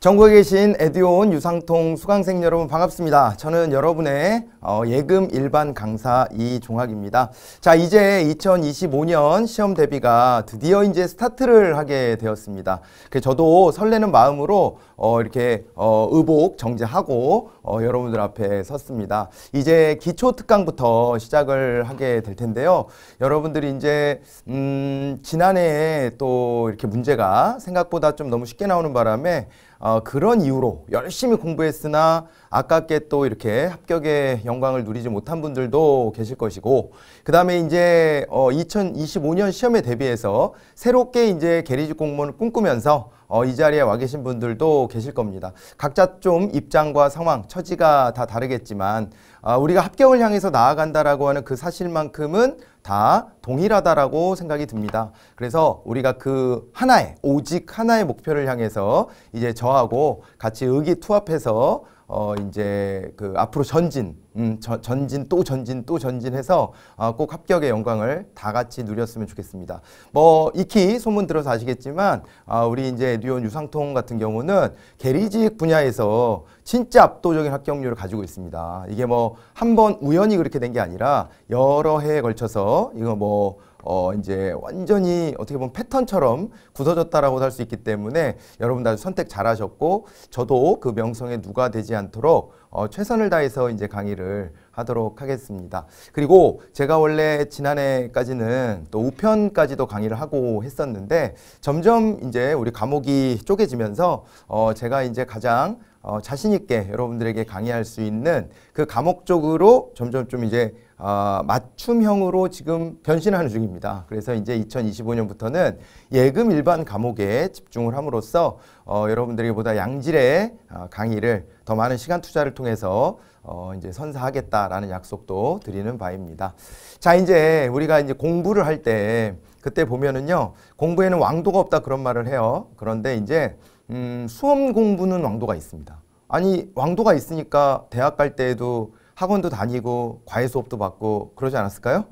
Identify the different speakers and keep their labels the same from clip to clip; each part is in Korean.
Speaker 1: 전국에 계신 에듀온 유상통 수강생 여러분 반갑습니다. 저는 여러분의 어, 예금 일반 강사 이종학입니다. 자, 이제 2025년 시험 대비가 드디어 이제 스타트를 하게 되었습니다. 그 저도 설레는 마음으로 어, 이렇게 어, 의복 정제하고 여러분들 앞에 섰습니다. 이제 기초 특강부터 시작을 하게 될 텐데요. 여러분들이 이제 음, 지난해에 또 이렇게 문제가 생각보다 좀 너무 쉽게 나오는 바람에 어, 그런 이유로 열심히 공부했으나 아깝게 또 이렇게 합격의 영광을 누리지 못한 분들도 계실 것이고 그 다음에 이제 어, 2025년 시험에 대비해서 새롭게 이제 계리직 공무원을 꿈꾸면서 어, 이 자리에 와 계신 분들도 계실 겁니다. 각자 좀 입장과 상황, 처지가 다 다르겠지만 아, 우리가 합격을 향해서 나아간다라고 하는 그 사실만큼은 다 동일하다라고 생각이 듭니다. 그래서 우리가 그 하나의 오직 하나의 목표를 향해서 이제 저하고 같이 의기투합해서 어 이제 그 앞으로 전진, 음, 저, 전진 또 전진 또 전진해서 어, 꼭 합격의 영광을 다 같이 누렸으면 좋겠습니다. 뭐 익히 소문 들어서 아시겠지만 아, 우리 이제 뉴온 유상통 같은 경우는 게리직 분야에서 진짜 압도적인 합격률을 가지고 있습니다. 이게 뭐 한 번 우연히 그렇게 된 게 아니라 여러 해에 걸쳐서 이거 뭐어 이제 완전히 어떻게 보면 패턴처럼 굳어졌다라고 할 수 있기 때문에 여러분 다 선택 잘하셨고 저도 그 명성에 누가 되지 않도록 어 최선을 다해서 이제 강의를 하도록 하겠습니다. 그리고 제가 원래 지난해까지는 또 우편까지도 강의를 하고 했었는데 점점 이제 우리 감옥이 쪼개지면서 어 제가 이제 가장 어 자신 있게 여러분들에게 강의할 수 있는 그 감옥 쪽으로 점점 좀 이제 어, 맞춤형으로 지금 변신하는 중입니다. 그래서 이제 2025년부터는 예금 일반 과목에 집중을 함으로써 어, 여러분들에게 보다 양질의 어, 강의를 더 많은 시간 투자를 통해서 어, 이제 선사하겠다라는 약속도 드리는 바입니다. 자, 이제 우리가 이제 공부를 할 때 그때 보면은요, 공부에는 왕도가 없다 그런 말을 해요. 그런데 이제 음, 수험 공부는 왕도가 있습니다. 아니 왕도가 있으니까 대학 갈 때에도 학원도 다니고 과외 수업도 받고 그러지 않았을까요?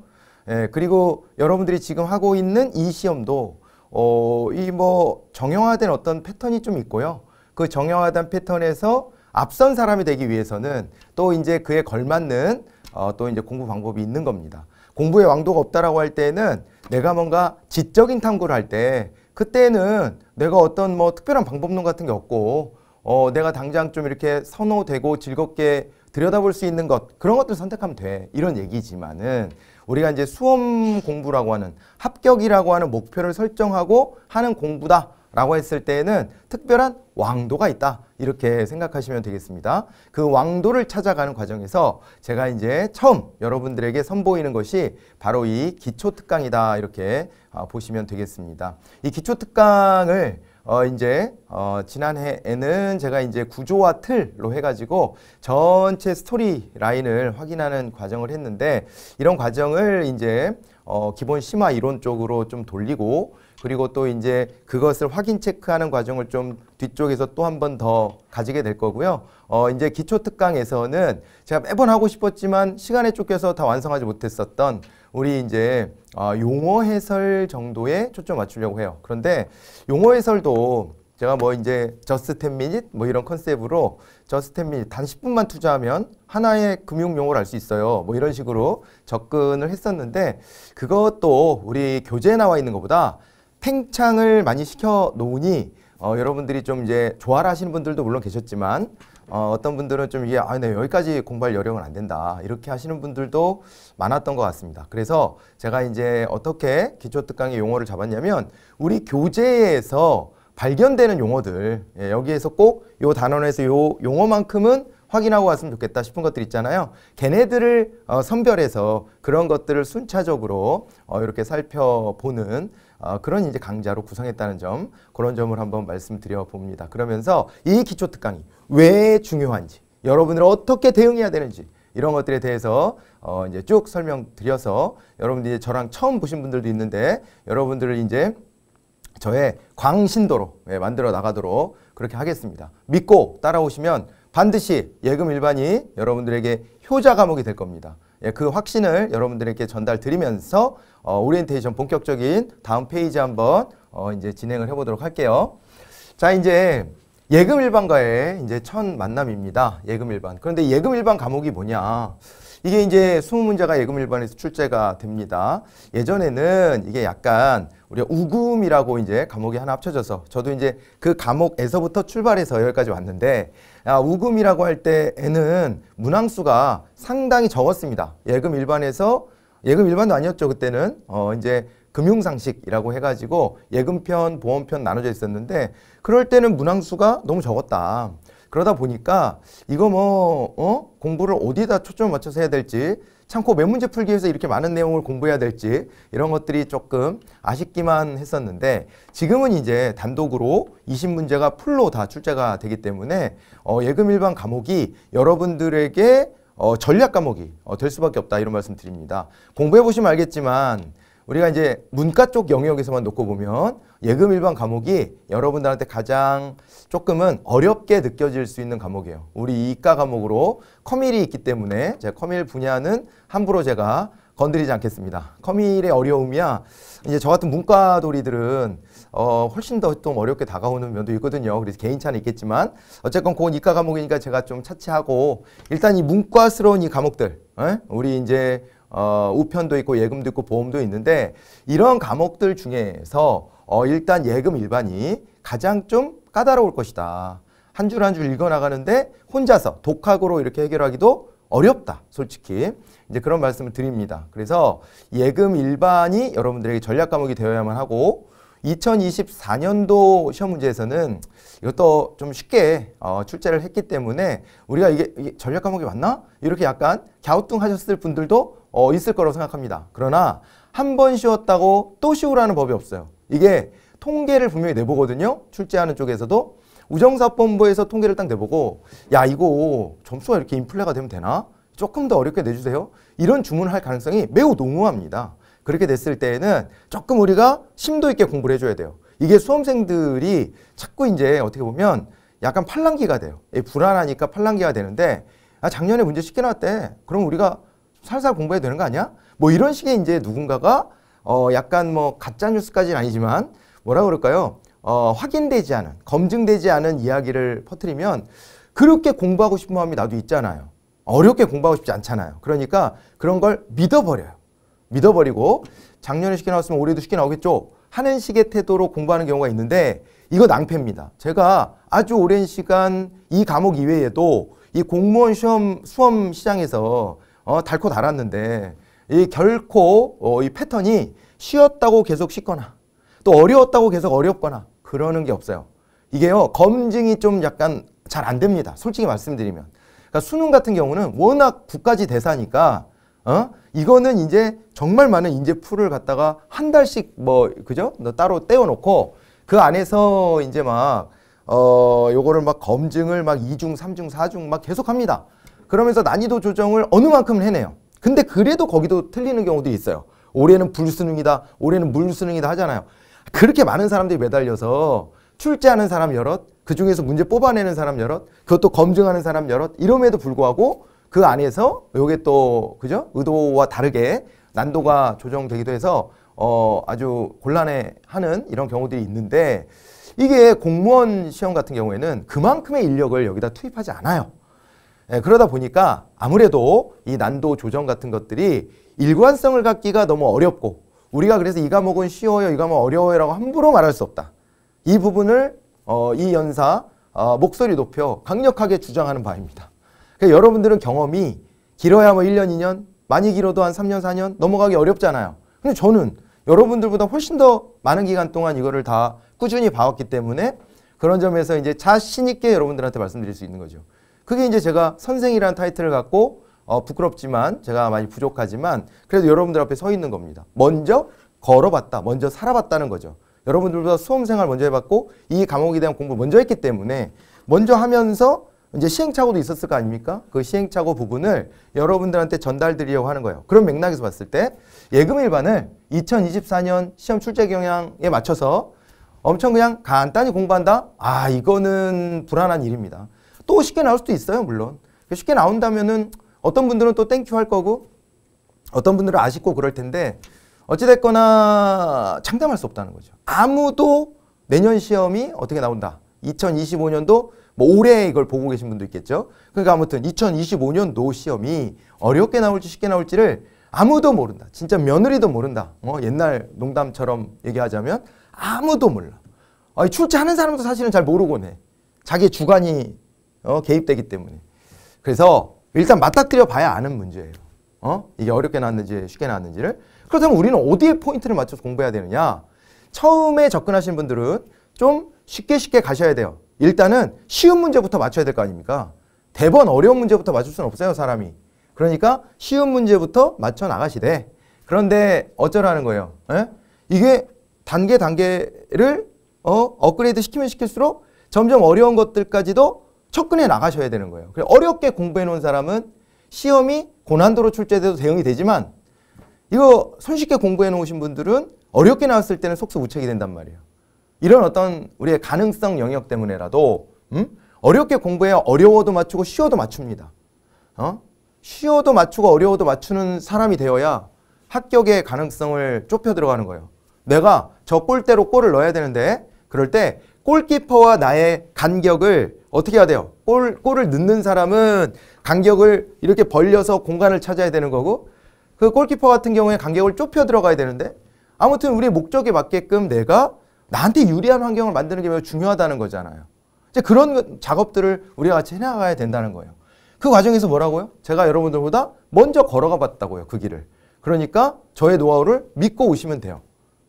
Speaker 1: 예, 그리고 여러분들이 지금 하고 있는 이 시험도 어, 이뭐 정형화된 어떤 패턴이 좀 있고요. 그 정형화된 패턴에서 앞선 사람이 되기 위해서는 또 이제 그에 걸맞는 어, 또 이제 공부 방법이 있는 겁니다. 공부의 왕도가 없다라고 할 때는 내가 뭔가 지적인 탐구를 할 때 그때는 내가 어떤 뭐 특별한 방법론 같은 게 없고 어, 내가 당장 좀 이렇게 선호되고 즐겁게 들여다볼 수 있는 것 그런 것들 선택하면 돼 이런 얘기지만은 우리가 이제 수험 공부라고 하는 합격이라고 하는 목표를 설정하고 하는 공부다 라고 했을 때에는 특별한 왕도가 있다 이렇게 생각하시면 되겠습니다 그 왕도를 찾아가는 과정에서 제가 이제 처음 여러분들에게 선보이는 것이 바로 이 기초특강이다 이렇게 아, 보시면 되겠습니다 이 기초특강을 어, 이제 어, 지난해에는 제가 이제 구조와 틀로 해가지고 전체 스토리 라인을 확인하는 과정을 했는데 이런 과정을 이제 어, 기본 심화 이론 쪽으로 좀 돌리고 그리고 또 이제 그것을 확인 체크하는 과정을 좀 뒤쪽에서 또 한 번 더 가지게 될 거고요. 어, 이제 기초 특강에서는 제가 매번 하고 싶었지만 시간에 쫓겨서 다 완성하지 못했었던 우리 이제 아, 용어 해설 정도에 초점 맞추려고 해요. 그런데 용어 해설도 제가 뭐 이제 저스트 텐 미닛 뭐 이런 컨셉으로 저스트 텐 미닛 단 10분만 투자하면 하나의 금융 용어를 알 수 있어요. 뭐 이런 식으로 접근을 했었는데 그것도 우리 교재에 나와 있는 것보다 팽창을 많이 시켜 놓으니 어, 여러분들이 좀 이제 조화하시는 분들도 물론 계셨지만 어, 어떤 분들은 좀 이게 아, 네, 여기까지 공부할 여력은 안 된다 이렇게 하시는 분들도 많았던 것 같습니다. 그래서 제가 이제 어떻게 기초특강의 용어를 잡았냐면 우리 교재에서 발견되는 용어들 예, 여기에서 꼭 요 단원에서 요 용어만큼은 확인하고 왔으면 좋겠다 싶은 것들 있잖아요. 걔네들을 어, 선별해서 그런 것들을 순차적으로 어, 이렇게 살펴보는 어, 그런 이제 강좌로 구성했다는 점 그런 점을 한번 말씀드려 봅니다. 그러면서 이 기초 특강이 왜 중요한지 여러분을 어떻게 대응해야 되는지 이런 것들에 대해서 어, 이제 쭉 설명드려서 여러분들이 저랑 처음 보신 분들도 있는데 여러분들을 이제 저의 광신도로 예, 만들어 나가도록 그렇게 하겠습니다. 믿고 따라오시면 반드시 예금 일반이 여러분들에게 효자 과목이 될 겁니다. 예, 그 확신을 여러분들에게 전달드리면서 어, 오리엔테이션 본격적인 다음 페이지 한번 어, 이제 진행을 해보도록 할게요. 자, 이제 예금 일반과의 이제 첫 만남입니다. 예금 일반. 그런데 예금 일반 과목이 뭐냐? 이게 이제 수험 문제가 예금 일반에서 출제가 됩니다. 예전에는 이게 약간 우리 우금이라고 이제 과목이 하나 합쳐져서 저도 이제 그 과목에서부터 출발해서 여기까지 왔는데 야, 아, 우금이라고 할 때에는 문항수가 상당히 적었습니다. 예금 일반에서 예금 일반도 아니었죠 그때는 어 이제 금융상식이라고 해가지고 예금편 보험편 나눠져 있었는데 그럴 때는 문항수가 너무 적었다. 그러다 보니까 이거 뭐 어? 공부를 어디다 초점을 맞춰서 해야 될지 참고 몇 문제 풀기위해서 이렇게 많은 내용을 공부해야 될지 이런 것들이 조금 아쉽기만 했었는데 지금은 이제 단독으로 20문제가 풀로 다 출제가 되기 때문에 어, 예금 일반 과목이 여러분들에게 어, 전략 과목이 어, 될 수밖에 없다 이런 말씀 드립니다. 공부해 보시면 알겠지만 우리가 이제 문과 쪽 영역에서만 놓고 보면 예금 일반 과목이 여러분들한테 가장 조금은 어렵게 느껴질 수 있는 과목이에요. 우리 이과 과목으로 커밀이 있기 때문에 제 커밀 분야는 함부로 제가 건드리지 않겠습니다. 커밀의 어려움이야 이제 저 같은 문과 도리들은 어, 훨씬 더 좀 어렵게 다가오는 면도 있거든요. 그래서 개인차는 있겠지만 어쨌건 그건 이과 과목이니까 제가 좀 차치하고 일단 이 문과스러운 이 과목들 에? 어? 우리 이제 어, 우편도 있고 예금도 있고 보험도 있는데 이런 과목들 중에서 어, 일단 예금 일반이 가장 좀 까다로울 것이다. 한줄한줄 읽어나가는데 혼자서 독학으로 이렇게 해결하기도 어렵다. 솔직히. 이제 그런 말씀을 드립니다. 그래서 예금 일반이 여러분들에게 전략 과목이 되어야만 하고 2024년도 시험 문제에서는 이것도 좀 쉽게 어, 출제를 했기 때문에 우리가 이게, 이게 전략 과목이 맞나? 이렇게 약간 갸우뚱 하셨을 분들도 어, 있을 거라고 생각합니다. 그러나 한 번 쉬웠다고 또 쉬우라는 법이 없어요. 이게 통계를 분명히 내보거든요. 출제하는 쪽에서도. 우정사업본부에서 통계를 딱 내보고 야 이거 점수가 이렇게 인플레가 되면 되나? 조금 더 어렵게 내주세요. 이런 주문을 할 가능성이 매우 농후합니다. 그렇게 됐을 때에는 조금 우리가 심도 있게 공부를 해줘야 돼요. 이게 수험생들이 자꾸 이제 어떻게 보면 약간 팔랑기가 돼요. 불안하니까 팔랑기가 되는데 아 작년에 문제 쉽게 나왔대. 그럼 우리가 살살 공부해야 되는 거 아니야? 뭐 이런 식의 이제 누군가가 어 약간 뭐 가짜 뉴스까지는 아니지만 뭐라 그럴까요? 어, 확인되지 않은 검증되지 않은 이야기를 퍼뜨리면 그렇게 공부하고 싶은 마음이 나도 있잖아요. 어렵게 공부하고 싶지 않잖아요. 그러니까 그런 걸 믿어버려요. 믿어버리고 작년에 쉽게 나왔으면 올해도 쉽게 나오겠죠. 하는 식의 태도로 공부하는 경우가 있는데 이거 낭패입니다. 제가 아주 오랜 시간 이 과목 이외에도 이 공무원 시험 수험 시장에서 어, 달고 달았는데 이 결코 어, 이 패턴이 쉬었다고 계속 쉬거나 또 어려웠다고 계속 어렵거나 그러는 게 없어요. 이게요 검증이 좀 약간 잘 안 됩니다. 솔직히 말씀드리면. 그러니까 수능 같은 경우는 워낙 국가지 대사니까 어? 이거는 이제 정말 많은 인재 풀을 갖다가 한 달씩 뭐 그죠? 따로 떼어놓고 그 안에서 이제 막 어, 요거를 막 검증을 막 2중, 3중, 4중 막 계속 합니다. 그러면서 난이도 조정을 어느 만큼 해내요. 근데 그래도 거기도 틀리는 경우도 있어요. 올해는 불수능이다, 올해는 물수능이다 하잖아요. 그렇게 많은 사람들이 매달려서 출제하는 사람 여럿, 그 중에서 문제 뽑아내는 사람 여럿, 그것도 검증하는 사람 여럿, 이럼에도 불구하고 그 안에서 요게 또, 그죠? 의도와 다르게 난도가 조정되기도 해서, 어, 아주 곤란해 하는 이런 경우들이 있는데, 이게 공무원 시험 같은 경우에는 그만큼의 인력을 여기다 투입하지 않아요. 예, 그러다 보니까 아무래도 이 난도 조정 같은 것들이 일관성을 갖기가 너무 어렵고 우리가 그래서 이 과목은 쉬워요, 이 과목 은 어려워요라고 함부로 말할 수 없다. 이 부분을 어, 이 연사 어, 목소리 높여 강력하게 주장하는 바입니다. 그러니까 여러분들은 경험이 길어야 뭐 1년, 2년, 많이 길어도 한 3년, 4년 넘어가기 어렵잖아요. 근데 저는 여러분들보다 훨씬 더 많은 기간 동안 이거를 다 꾸준히 봐왔기 때문에 그런 점에서 이제 자신 있게 여러분들한테 말씀드릴 수 있는 거죠. 그게 이제 제가 선생이라는 타이틀을 갖고 어, 부끄럽지만 제가 많이 부족하지만 그래도 여러분들 앞에 서 있는 겁니다. 먼저 걸어봤다. 먼저 살아봤다는 거죠. 여러분들보다 수험생활 먼저 해봤고 이감옥에 대한 공부 먼저 했기 때문에 먼저 하면서 이제 시행착오도 있었을 거 아닙니까? 그 시행착오 부분을 여러분들한테 전달드리려고 하는 거예요. 그런 맥락에서 봤을 때 예금 일반을 2024년 시험 출제 경향에 맞춰서 엄청 그냥 간단히 공부한다? 아 이거는 불안한 일입니다. 또 쉽게 나올 수도 있어요 물론. 쉽게 나온다면은 어떤 분들은 또 땡큐 할 거고 어떤 분들은 아쉽고 그럴 텐데 어찌됐거나 참담할 수 없다는 거죠. 아무도 내년 시험이 어떻게 나온다. 2025년도 뭐 올해 이걸 보고 계신 분도 있겠죠. 그러니까 아무튼 2025년도 시험이 어렵게 나올지 쉽게 나올지를 아무도 모른다. 진짜 며느리도 모른다. 어, 옛날 농담처럼 얘기하자면 아무도 몰라. 어, 출제하는 사람도 사실은 잘 모르곤 해. 자기 주관이 어, 개입되기 때문에. 그래서 일단 맞닥뜨려 봐야 아는 문제예요. 어? 이게 어렵게 나왔는지 쉽게 나왔는지를. 그렇다면 우리는 어디에 포인트를 맞춰서 공부해야 되느냐? 처음에 접근하신 분들은 좀 쉽게 쉽게 가셔야 돼요. 일단은 쉬운 문제부터 맞춰야 될 거 아닙니까? 대번 어려운 문제부터 맞출 수는 없어요, 사람이. 그러니까 쉬운 문제부터 맞춰 나가시되 그런데 어쩌라는 거예요. 에? 예? 이게 단계 단계를 어, 업그레이드 시키면 시킬수록 점점 어려운 것들까지도 접근해 나가셔야 되는 거예요. 어렵게 공부해 놓은 사람은 시험이 고난도로 출제돼도 대응이 되지만 이거 손쉽게 공부해 놓으신 분들은 어렵게 나왔을 때는 속수무책이 된단 말이에요. 이런 어떤 우리의 가능성 영역 때문에라도 음? 어렵게 공부해야 어려워도 맞추고 쉬워도 맞춥니다. 어? 쉬워도 맞추고 어려워도 맞추는 사람이 되어야 합격의 가능성을 좁혀 들어가는 거예요. 내가 저 골대로 골을 넣어야 되는데 그럴 때 골키퍼와 나의 간격을 어떻게 해야 돼요? 골, 골을 넣는 사람은 간격을 이렇게 벌려서 공간을 찾아야 되는 거고 그 골키퍼 같은 경우에 간격을 좁혀 들어가야 되는데 아무튼 우리의 목적에 맞게끔 내가 나한테 유리한 환경을 만드는 게 매우 중요하다는 거잖아요. 이제 그런 작업들을 우리가 같이 해나가야 된다는 거예요. 그 과정에서 뭐라고요? 제가 여러분들보다 먼저 걸어가 봤다고요. 그 길을. 그러니까 저의 노하우를 믿고 오시면 돼요.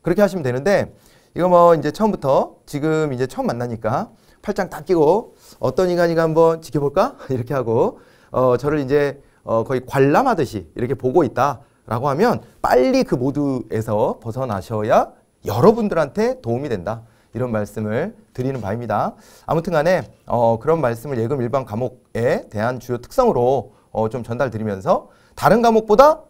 Speaker 1: 그렇게 하시면 되는데 이거 뭐 이제 처음부터 지금 이제 처음 만나니까 팔짱 딱 끼고 어떤 인간인가 한번 지켜볼까? 이렇게 하고 어, 저를 이제 어, 거의 관람하듯이 이렇게 보고 있다라고 하면 빨리 그 모두에서 벗어나셔야 여러분들한테 도움이 된다. 이런 말씀을 드리는 바입니다. 아무튼 간에 어, 그런 말씀을 예금 일반 과목에 대한 주요 특성으로 어, 좀 전달드리면서 다른 과목보다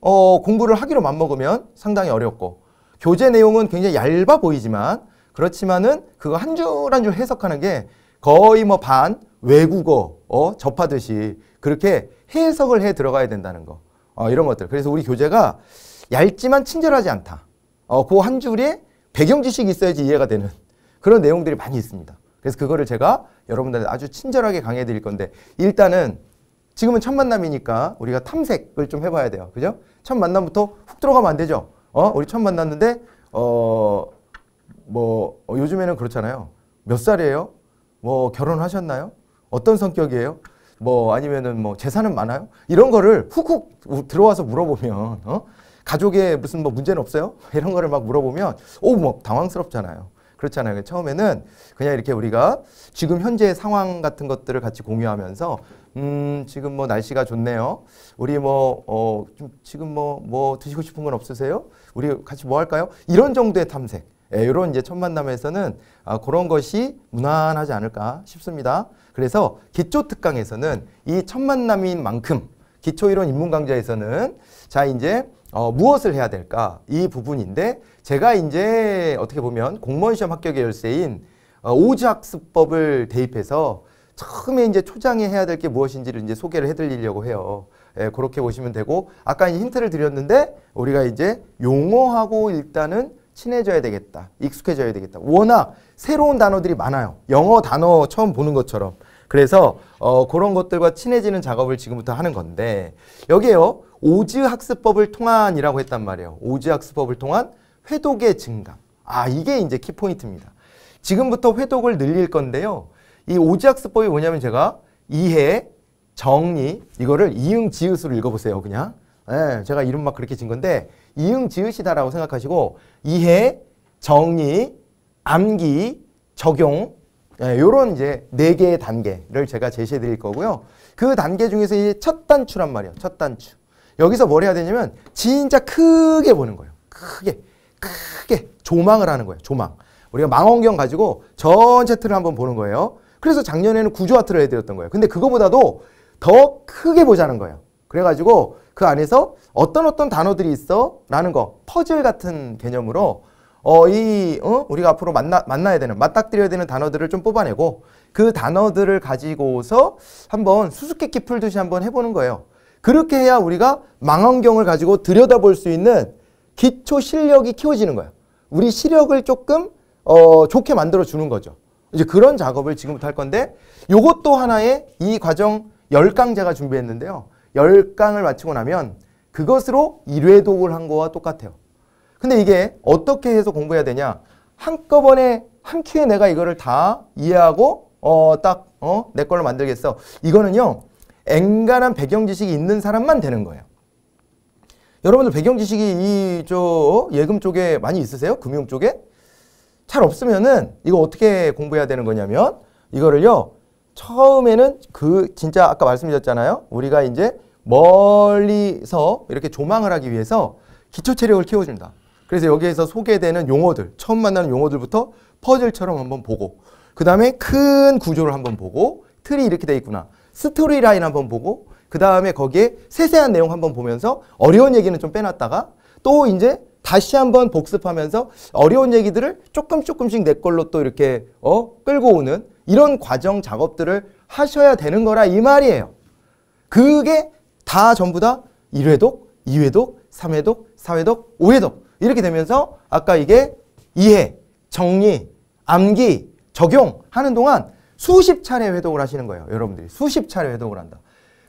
Speaker 1: 어, 공부를 하기로 맘먹으면 상당히 어렵고 교재 내용은 굉장히 얇아 보이지만 그렇지만은 그거 한 줄 한 줄 해석하는 게 거의 뭐 반 외국어 어, 접하듯이 그렇게 해석을 해 들어가야 된다는 거 어, 이런 것들 그래서 우리 교재가 얇지만 친절하지 않다 어, 그 한 줄에 배경 지식이 있어야지 이해가 되는 그런 내용들이 많이 있습니다 그래서 그거를 제가 여러분들한테 아주 친절하게 강의해 드릴 건데 일단은 지금은 첫 만남이니까 우리가 탐색을 좀 해봐야 돼요 그죠? 첫 만남부터 훅 들어가면 안 되죠 어 우리 처음 만났는데 어뭐 어, 요즘에는 그렇잖아요. 몇 살이에요? 뭐 결혼하셨나요? 어떤 성격이에요? 뭐 아니면은 뭐 재산은 많아요? 이런 거를 훅훅 들어와서 물어보면 어? 가족에 무슨 뭐 문제는 없어요? 이런 거를 막 물어보면 오뭐 당황스럽잖아요. 그렇잖아요. 처음에는 그냥 이렇게 우리가 지금 현재의 상황 같은 것들을 같이 공유하면서 음, 지금 뭐 날씨가 좋네요. 우리 뭐, 어, 지금 뭐, 뭐 드시고 싶은 건 없으세요? 우리 같이 뭐 할까요? 이런 정도의 탐색. 예, 요런 이제 첫 만남에서는 아, 그런 것이 무난하지 않을까 싶습니다. 그래서 기초 특강에서는 이 첫 만남인 만큼 기초 이론 입문 강좌에서는 자, 이제 어, 무엇을 해야 될까? 이 부분인데 제가 이제 어떻게 보면 공무원 시험 합격의 열쇠인 어, 오즈학습법을 대입해서 처음에 이제 초장에 해야 될 게 무엇인지를 이제 소개를 해드리려고 해요. 예, 그렇게 보시면 되고 아까 힌트를 드렸는데 우리가 이제 용어하고 일단은 친해져야 되겠다. 익숙해져야 되겠다. 워낙 새로운 단어들이 많아요. 영어 단어 처음 보는 것처럼. 그래서 어, 그런 것들과 친해지는 작업을 지금부터 하는 건데 여기에요. 오즈 학습법을 통한이라고 했단 말이에요. 오즈 학습법을 통한 회독의 증강. 아 이게 이제 키포인트입니다. 지금부터 회독을 늘릴 건데요. 이 오지학습법이 뭐냐면 제가 이해, 정리 이거를 이응 지읒으로 읽어보세요 그냥 예, 제가 이름 막 그렇게 진 건데 이응 지읒이다라고 생각하시고 이해, 정리, 암기, 적용 이런 예, 이제 네 개의 단계를 제가 제시해 드릴 거고요. 그 단계 중에서 이제첫 단추란 말이에요. 첫 단추. 여기서 뭘 해야 되냐면 진짜 크게 보는 거예요. 크게 크게 조망을 하는 거예요. 조망. 우리가 망원경 가지고 전체 틀을 한번 보는 거예요. 그래서 작년에는 구조와트를 해드렸던 거예요. 근데 그거보다도 더 크게 보자는 거예요. 그래가지고 그 안에서 어떤 어떤 단어들이 있어? 라는 거 퍼즐 같은 개념으로 어, 이, 어? 우리가 앞으로 만나, 만나야 되는, 맞닥뜨려야 되는 단어들을 좀 뽑아내고 그 단어들을 가지고서 한번 수수께끼 풀듯이 한번 해보는 거예요. 그렇게 해야 우리가 망원경을 가지고 들여다볼 수 있는 기초 실력이 키워지는 거예요. 우리 시력을 조금 어, 좋게 만들어주는 거죠. 이제 그런 작업을 지금부터 할 건데 이것도 하나의 이 과정 열강제가 준비했는데요. 열강을 마치고 나면 그것으로 일회독을 한 거와 똑같아요. 근데 이게 어떻게 해서 공부해야 되냐. 한꺼번에 한 큐에 내가 이거를 다 이해하고 어 딱 어 내 걸로 만들겠어. 이거는요. 앵간한 배경 지식이 있는 사람만 되는 거예요. 여러분들 배경 지식이 이저 예금 쪽에 많이 있으세요? 금융 쪽에? 잘 없으면은 이거 어떻게 공부해야 되는 거냐면 이거를요. 처음에는 그 진짜 아까 말씀드렸잖아요. 우리가 이제 멀리서 이렇게 조망을 하기 위해서 기초 체력을 키워줍니다 그래서 여기에서 소개되는 용어들, 처음 만나는 용어들부터 퍼즐처럼 한번 보고, 그 다음에 큰 구조를 한번 보고, 틀이 이렇게 돼 있구나. 스토리 라인 한번 보고, 그 다음에 거기에 세세한 내용 한번 보면서 어려운 얘기는 좀 빼놨다가 또 이제 다시 한번 복습하면서 어려운 얘기들을 조금 조금씩 내 걸로 또 이렇게 어 끌고 오는 이런 과정 작업들을 하셔야 되는 거라 이 말이에요. 그게 다 전부 다 1회독, 2회독, 3회독, 4회독, 5회독 이렇게 되면서 아까 이게 이해, 정리, 암기, 적용하는 동안 수십 차례 회독을 하시는 거예요. 여러분들이 수십 차례 회독을 한다.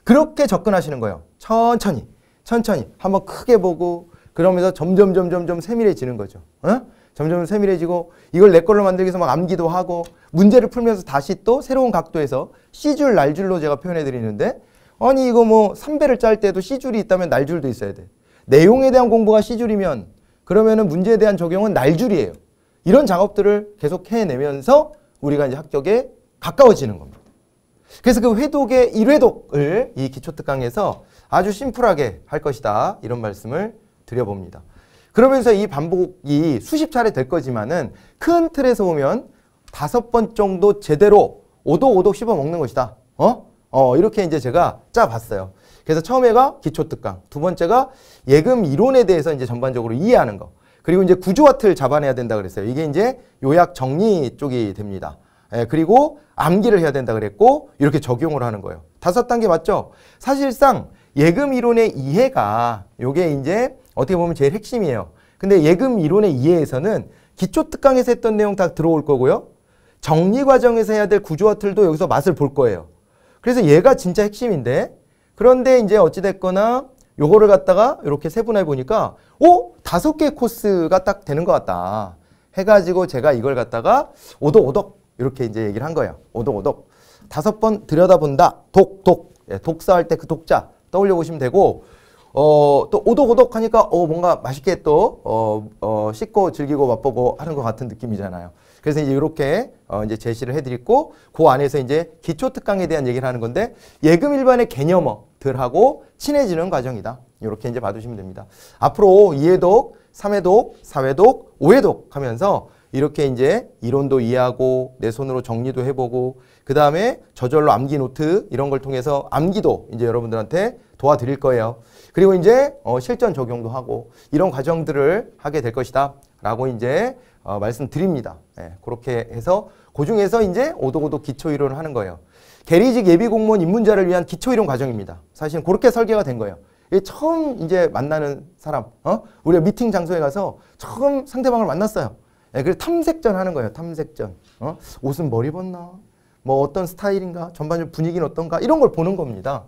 Speaker 1: 그렇게 접근하시는 거예요. 천천히, 천천히 한번 크게 보고 그러면서 점점 점점 점 세밀해지는 거죠. 어? 점점 세밀해지고 이걸 내 걸로 만들기 위해서 막 암기도 하고 문제를 풀면서 다시 또 새로운 각도에서 C줄 날줄로 제가 표현해 드리는데 아니 이거 뭐 3배를 짤 때도 C줄이 있다면 날줄도 있어야 돼. 내용에 대한 공부가 C줄이면 그러면은 문제에 대한 적용은 날줄이에요. 이런 작업들을 계속 해내면서 우리가 이제 합격에 가까워지는 겁니다. 그래서 그 회독의 1회독을 이 기초특강에서 아주 심플하게 할 것이다. 이런 말씀을 드려봅니다. 그러면서 이 반복이 수십 차례 될 거지만은 큰 틀에서 보면 다섯 번 정도 제대로 오독 오독 씹어 먹는 것이다. 어? 어, 이렇게 이제 제가 짜봤어요. 그래서 처음에가 기초특강, 두 번째가 예금 이론에 대해서 이제 전반적으로 이해하는 거. 그리고 이제 구조화 틀 잡아내야 된다 그랬어요. 이게 이제 요약 정리 쪽이 됩니다. 예, 그리고 암기를 해야 된다 그랬고 이렇게 적용을 하는 거예요. 다섯 단계 맞죠? 사실상 예금 이론의 이해가 요게 이제 어떻게 보면 제일 핵심이에요. 근데 예금 이론의 이해에서는 기초 특강에서 했던 내용 다 들어올 거고요. 정리 과정에서 해야 될 구조와 틀도 여기서 맛을 볼 거예요. 그래서 얘가 진짜 핵심인데 그런데 이제 어찌 됐거나 요거를 갖다가 이렇게 세분해 보니까 오 다섯 개 코스가 딱 되는 것 같다. 해가지고 제가 이걸 갖다가 오독오독 이렇게 이제 얘기를 한 거예요. 오독오독 다섯 번 들여다본다. 독독 예, 독사할때 그 독자 떠올려 보시면 되고 어, 또 오독오독 하니까 어, 뭔가 맛있게 또 어, 어, 씻고 즐기고 맛보고 하는 것 같은 느낌이잖아요. 그래서 이제 이렇게 어, 이제 제시를 해드리고 그 안에서 이제 기초 특강에 대한 얘기를 하는 건데 예금 일반의 개념어들하고 친해지는 과정이다. 이렇게 이제 봐두시면 됩니다. 앞으로 2회독3회독4회독5회독 하면서 이렇게 이제 이론도 이해하고 내 손으로 정리도 해보고 그 다음에 저절로 암기 노트 이런 걸 통해서 암기도 이제 여러분들한테 도와드릴 거예요. 그리고 이제 어, 실전 적용도 하고 이런 과정들을 하게 될 것이다 라고 이제 어, 말씀드립니다. 예, 그렇게 해서 그 중에서 이제 오도고도 기초이론을 하는 거예요. 게리직 예비공무원 입문자를 위한 기초이론 과정입니다. 사실은 그렇게 설계가 된 거예요. 처음 이제 만나는 사람, 어? 우리가 미팅 장소에 가서 처음 상대방을 만났어요. 예, 그래서 탐색전 하는 거예요. 탐색전. 어? 옷은 뭘 입었나? 뭐 어떤 스타일인가? 전반적 분위기는 어떤가? 이런 걸 보는 겁니다.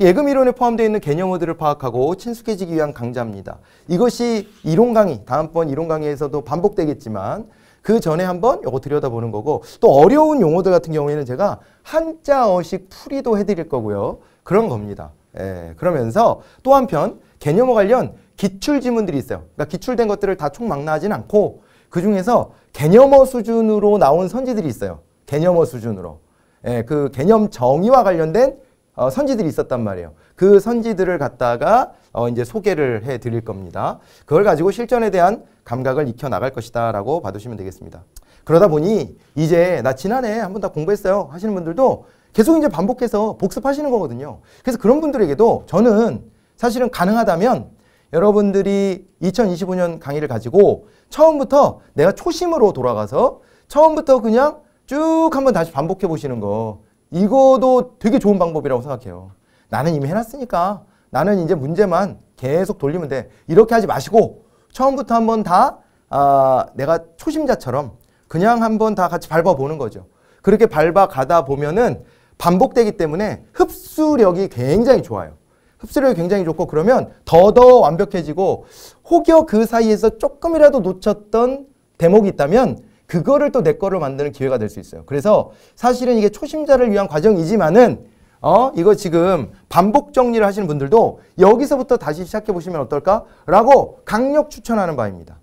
Speaker 1: 예금 이론에 포함되어 있는 개념어들을 파악하고 친숙해지기 위한 강좌입니다. 이것이 이론 강의, 다음번 이론 강의에서도 반복되겠지만 그 전에 한번 요거 들여다보는 거고 또 어려운 용어들 같은 경우에는 제가 한자어식 풀이도 해드릴 거고요. 그런 겁니다. 예, 그러면서 또 한편 개념어 관련 기출 지문들이 있어요. 그러니까 기출된 것들을 다 총망라하진 않고 그 중에서 개념어 수준으로 나온 선지들이 있어요. 개념어 수준으로. 예, 그 개념 정의와 관련된 어, 선지들이 있었단 말이에요. 그 선지들을 갖다가 어, 이제 소개를 해 드릴 겁니다. 그걸 가지고 실전에 대한 감각을 익혀 나갈 것이다 라고 봐두시면 되겠습니다. 그러다 보니 이제 나 지난해 한번 다 공부했어요 하시는 분들도 계속 이제 반복해서 복습하시는 거거든요. 그래서 그런 분들에게도 저는 사실은 가능하다면 여러분들이 2025년 강의를 가지고 처음부터 내가 초심으로 돌아가서 처음부터 그냥 쭉 한번 다시 반복해 보시는 거 이거도 되게 좋은 방법이라고 생각해요. 나는 이미 해놨으니까 나는 이제 문제만 계속 돌리면 돼. 이렇게 하지 마시고 처음부터 한번 다 아, 내가 초심자처럼 그냥 한번 다 같이 밟아보는 거죠. 그렇게 밟아가다 보면은 반복되기 때문에 흡수력이 굉장히 좋아요. 흡수력이 굉장히 좋고 그러면 더더 완벽해지고 혹여 그 사이에서 조금이라도 놓쳤던 대목이 있다면 그거를 또 내거를 만드는 기회가 될 수 있어요. 그래서 사실은 이게 초심자를 위한 과정이지만은 어 이거 지금 반복 정리를 하시는 분들도 여기서부터 다시 시작해 보시면 어떨까라고 강력 추천하는 바입니다.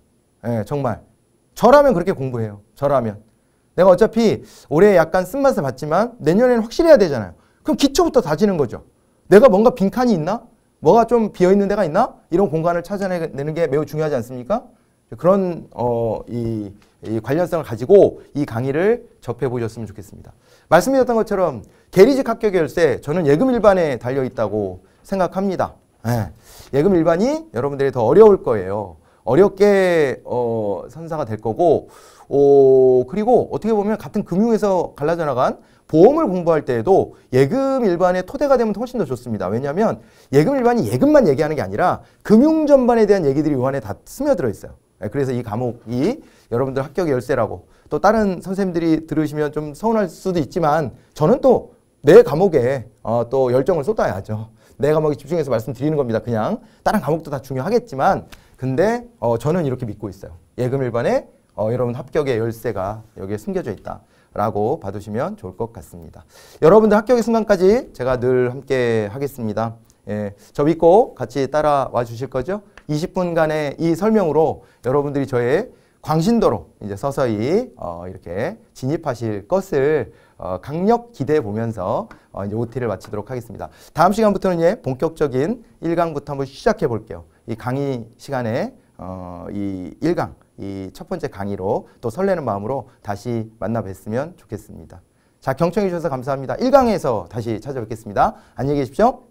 Speaker 1: 예, 정말 저라면 그렇게 공부해요. 저라면 내가 어차피 올해 약간 쓴맛을 봤지만 내년에는 확실해야 되잖아요. 그럼 기초부터 다지는 거죠. 내가 뭔가 빈칸이 있나? 뭐가 좀 비어있는 데가 있나? 이런 공간을 찾아내는 게 매우 중요하지 않습니까? 그런 어, 이, 이 관련성을 가지고 이 강의를 접해보셨으면 좋겠습니다. 말씀드렸던 것처럼 계리직 합격 열쇠 저는 예금 일반에 달려있다고 생각합니다. 예. 예. 금 일반이 여러분들이 더 어려울 거예요. 어렵게 어, 선사가 될 거고 오, 그리고 어떻게 보면 같은 금융에서 갈라져 나간 보험을 공부할 때에도 예금 일반의 토대가 되면 훨씬 더 좋습니다. 왜냐하면 예금 일반이 예금만 얘기하는 게 아니라 금융 전반에 대한 얘기들이 요 안에 다 스며들어 있어요. 예, 그래서 이 과목이 여러분들 합격 열쇠라고 또 다른 선생님들이 들으시면 좀 서운할 수도 있지만 저는 또 내 과목에 어, 또 열정을 쏟아야죠. 내 과목에 집중해서 말씀드리는 겁니다. 그냥 다른 과목도 다 중요하겠지만 근데 어, 저는 이렇게 믿고 있어요. 예금 일반에 어, 여러분 합격의 열쇠가 여기에 숨겨져 있다. 라고 봐두시면 좋을 것 같습니다. 여러분들 합격의 순간까지 제가 늘 함께 하겠습니다. 예, 저 믿고 같이 따라와 주실 거죠? 20분간의 이 설명으로 여러분들이 저의 광신도로 이제 서서히 어, 이렇게 진입하실 것을 어, 강력 기대해 보면서 어, 이제 OT를 마치도록 하겠습니다. 다음 시간부터는 예, 본격적인 1강부터 한번 시작해 볼게요. 이 강의 시간에 어, 이 1강 이첫 번째 강의로 또 설레는 마음으로 다시 만나 뵀으면 좋겠습니다. 자, 경청해 주셔서 감사합니다. 1강에서 다시 찾아뵙겠습니다. 안녕히 계십시오.